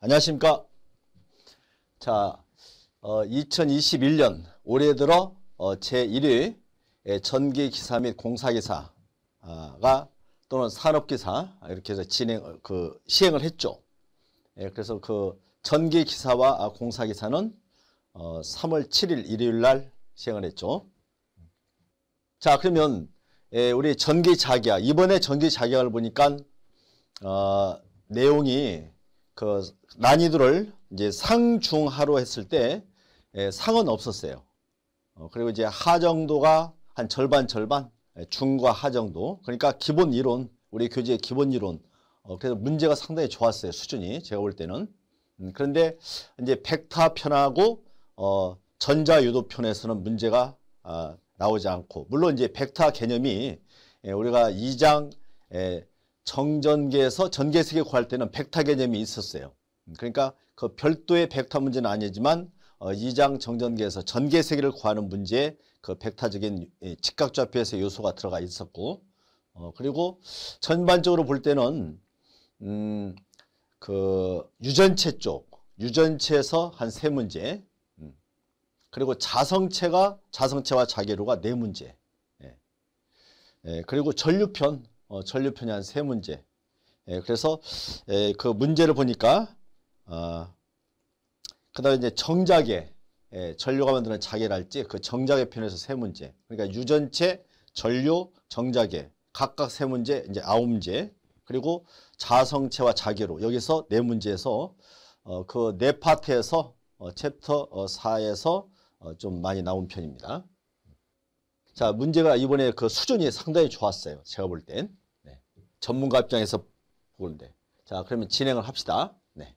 안녕하십니까. 자, 어, 2021년 올해 들어 어, 제1회 전기기사 및 공사기사가 또는 산업기사 이렇게 해서 진행, 그, 시행을 했죠. 예, 그래서 그 전기기사와 공사기사는 어, 3월 7일 일요일 날 시행을 했죠. 자, 그러면 예, 우리 전기자기야 이번에 전기자기야를 보니까 어, 내용이 그 난이도를 이제 상 중하로 했을 때 예, 상은 없었어요. 어, 그리고 이제 하정도가 한 절반 절반 예, 중과 하정도 그러니까 기본 이론 우리 교재의 기본 이론 어, 그래서 문제가 상당히 좋았어요 수준이 제가 볼 때는 음, 그런데 이제 벡터 편하고 어, 전자유도 편에서는 문제가 아, 나오지 않고 물론 이제 벡터 개념이 예, 우리가 2장 에, 정전계에서 전계세계 구할 때는 백타 개념이 있었어요. 음, 그러니까 그 별도의 백타 문제는 아니지만 어, 이장 정전계에서 전계세계를 구하는 문제에 그 백타적인 예, 직각좌표에서 요소가 들어가 있었고 어, 그리고 전반적으로 볼 때는 음, 그 유전체 쪽 유전체에서 한 세 문제 음, 그리고 자성체가 자성체와 자계로가 네 문제 예. 예, 그리고 전류편 어, 전류 편향 세 문제. 예, 그래서 예, 그 문제를 보니까 어, 그다음에 이제 정자계 예, 전류가 만드는 자계랄지 그 정자계 편에서 세 문제. 그러니까 유전체, 전류, 정자계 각각 세 문제 이제 아홉 문제. 그리고 자성체와 자계로 여기서 네 문제에서 어, 그네 파트에서 어, 챕터 어, 4에서 어, 좀 많이 나온 편입니다. 자, 문제가 이번에 그 수준이 상당히 좋았어요. 제가 볼 땐. 네. 전문가 입장에서 보는데. 자, 그러면 진행을 합시다. 네.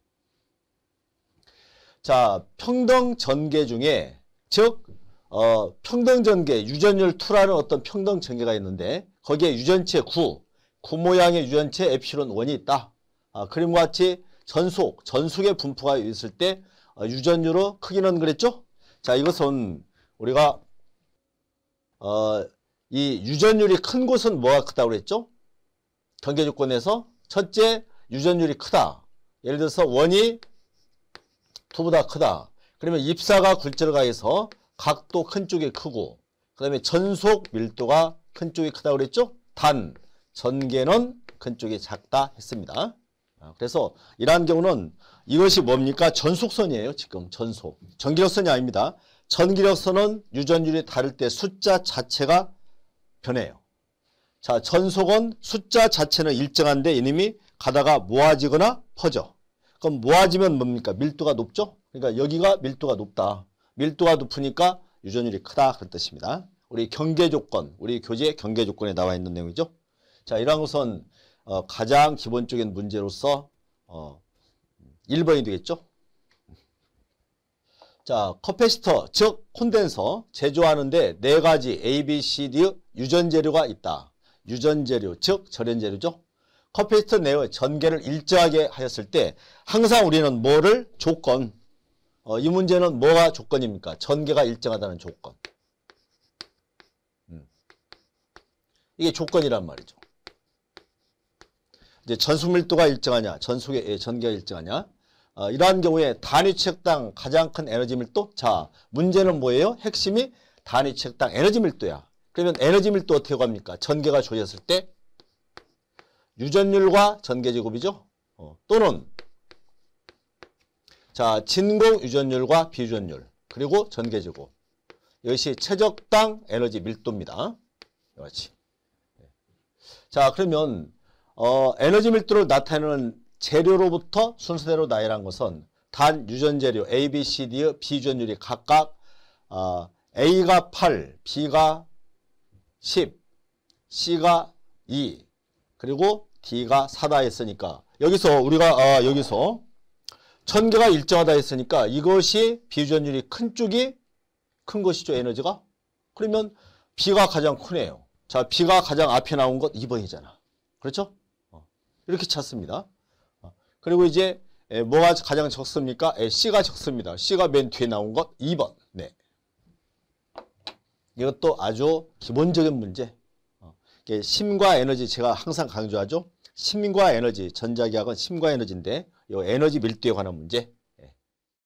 자, 평등 전개 중에, 즉, 어, 평등 전개, 유전율 2라는 어떤 평등 전개가 있는데, 거기에 유전체 9, 9 모양의 유전체 엡피론 1이 있다. 아, 그림과 같이 전속, 전속의 분포가 있을 때, 어, 유전율의 크기는 그랬죠? 자, 이것은 우리가 어, 이 유전율이 큰 곳은 뭐가 크다고 그랬죠? 경계 조건에서 첫째 유전율이 크다. 예를 들어서 원이 투보다 크다. 그러면 입사가 굴절가에서 각도 큰 쪽이 크고 그 다음에 전속 밀도가 큰 쪽이 크다고 그랬죠? 단 전개는 큰 쪽이 작다 했습니다. 아, 그래서 이러한 경우는 이것이 뭡니까? 전속선이에요. 지금 전속. 전기력선이 아닙니다. 전기력선은 유전율이 다를 때 숫자 자체가 변해요. 자, 전속은 숫자 자체는 일정한데 이놈이 가다가 모아지거나 퍼져. 그럼 모아지면 뭡니까? 밀도가 높죠? 그러니까 여기가 밀도가 높다. 밀도가 높으니까 유전율이 크다. 그런 뜻입니다. 우리 경계 조건, 우리 교재 경계 조건에 나와 있는 내용이죠. 자, 이러 것은 어, 가장 기본적인 문제로서 어, 1번이 음, 되겠죠? 자, 커패시터, 즉 콘덴서 제조하는데 네 가지 A, B, C, D 유전 재료가 있다. 유전 재료, 즉 절연 재료죠. 커패시터 내의 전개를 일정하게 하였을 때 항상 우리는 뭐를 조건 어, 이 문제는 뭐가 조건입니까? 전개가 일정하다는 조건. 음. 이게 조건이란 말이죠. 이제 전수 밀도가 일정하냐, 전속의 예, 전개가 일정하냐. 어, 이러한 경우에 단위 책당 가장 큰 에너지 밀도 자 문제는 뭐예요? 핵심이 단위 책당 에너지 밀도야. 그러면 에너지 밀도 어떻게 구합니까? 전개가 조였을 때 유전율과 전개제곱이죠. 어, 또는 자 진공 유전율과 비유전율 그리고 전개제곱 이것이 최적당 에너지 밀도입니다. 그렇지. 예. 자 그러면 어, 에너지 밀도를 나타내는 재료로부터 순서대로 나열한 것은 단 유전 재료 A, B, C, D의 비전율이 각각 어, A가 8, B가 10, C가 2, 그리고 D가 4다 했으니까 여기서 우리가 아, 여기서 전개가 일정하다 했으니까 이것이 비전율이 큰 쪽이 큰 것이죠 에너지가 그러면 B가 가장 크네요 자 B가 가장 앞에 나온 것 2번이잖아 그렇죠? 어, 이렇게 찾습니다 그리고 이제 뭐가 가장 적습니까? C가 적습니다. C가 맨 뒤에 나온 것 2번. 네. 이것도 아주 기본적인 문제. 어, 심과 에너지 제가 항상 강조하죠. 심과 에너지, 전자기학은 심과 에너지인데 이 에너지 밀도에 관한 문제.